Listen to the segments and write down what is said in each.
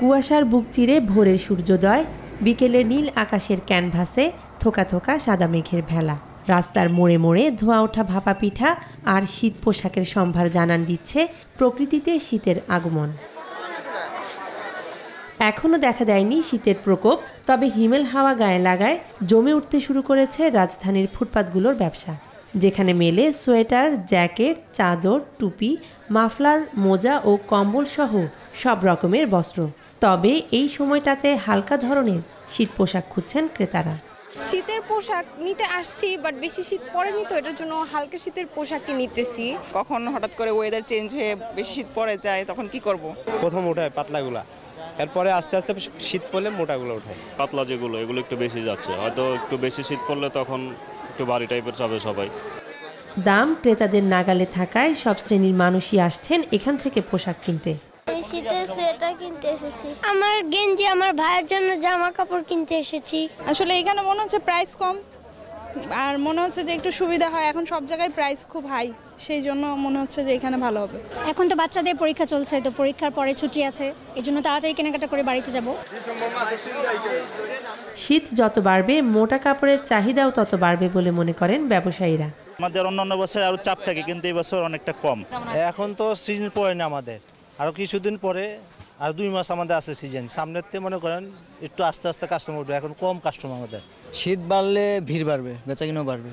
কুয়াশার বুক চিরে ভোরের সূর্যোদয় বিকেলে নীল আকাশের ক্যানভাসে থোকা থোকা সাদা মেঘের ভেলা রাস্তার মোড়ে মোড়ে ধোঁয়া ওঠা ভাপা পিঠা আর শীত পোশাকের সম্ভার জানান দিচ্ছে প্রকৃতিতে শীতের আগমন এখনও দেখা দেয়নি শীতের প্রকোপ তবে হিমেল হাওয়া গায়ে লাগায় জমে উঠতে শুরু করেছে রাজধানীর ফুটপাতগুলোর ব্যবসা যেখানে মেলে সোয়েটার জ্যাকেট চাদর টুপি মাফলার মোজা ও কম্বল সহ সব রকমের বস্ত্র তবে এই সময়টাতে হালকা ধরনের শীত পোশাক খুঁজছেন ক্রেতারা শীতের পোশাক নিতে আসছি বাট বেশি শীত পড়েনি তো এটার জন্য হালকা শীতের পোশাকই নিতেছি কখন হঠাৎ করে ওয়েদার চেঞ্জ হয়ে বেশি শীত পড়ে যায় তখন কি করব প্রথম ওঠায় পাতলাগুলা এরপরে আস্তে আস্তে শীত পড়লে মোটাগুলো ওঠায় পাতলা যেগুলো এগুলো একটু বেশি যাচ্ছে হয়তো একটু বেশি শীত পড়লে তখন একটু ভারী টাইপের যাবে সবাই দাম ক্রেতাদের নাগালে থাকায় সব শ্রেণীর মানুষই আসছেন এখান থেকে পোশাক কিনতে আমি শীতের সোয়েটার কিনতে এসেছি আমার গেঞ্জি আমার ভাইয়ের জন্য জামা কাপড় কিনতে এসেছি আসলে এখানে মনে হচ্ছে প্রাইস কম আর মনে হচ্ছে যে একটু সুবিধা হয় এখন সব জায়গায় প্রাইস খুব হাই সেই জন্য মনে হচ্ছে যে এখানে ভালো হবে এখন তো বাচ্চাদের পরীক্ষা চলছে তো পরীক্ষার পরে ছুটি আছে এই জন্য তাড়াতাড়ি কেনাকাটা করে বাড়িতে যাব শীত যত বাড়বে মোটা কাপড়ের চাহিদাও তত বাড়বে বলে মনে করেন ব্যবসায়ীরা আমাদের অন্যান্য বছর আরও চাপ থাকে কিন্তু এই বছর অনেকটা কম এখন তো সিজন পড়ে না আমাদের আরও কিছুদিন পরে আর দুই মাস আমাদের আছে সিজন সামনেতে মনে করেন একটু আস্তে আস্তে কাস্টমার উঠবে এখন কম কাস্টমার আমাদের শীত বাড়লে ভিড় বাড়বে বেচাকিনাও বাড়বে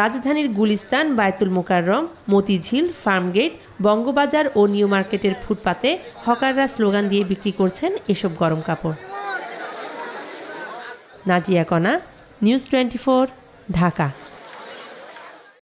রাজধানীর গুলিস্তান বায়তুল মোকাররম মতিঝিল ফার্মগেট বঙ্গবাজার ও নিউ মার্কেটের ফুটপাতে হকাররা স্লোগান দিয়ে বিক্রি করছেন এসব গরম কাপড় নাজিয়া কণা নিউজ টোয়েন্টি ঢাকা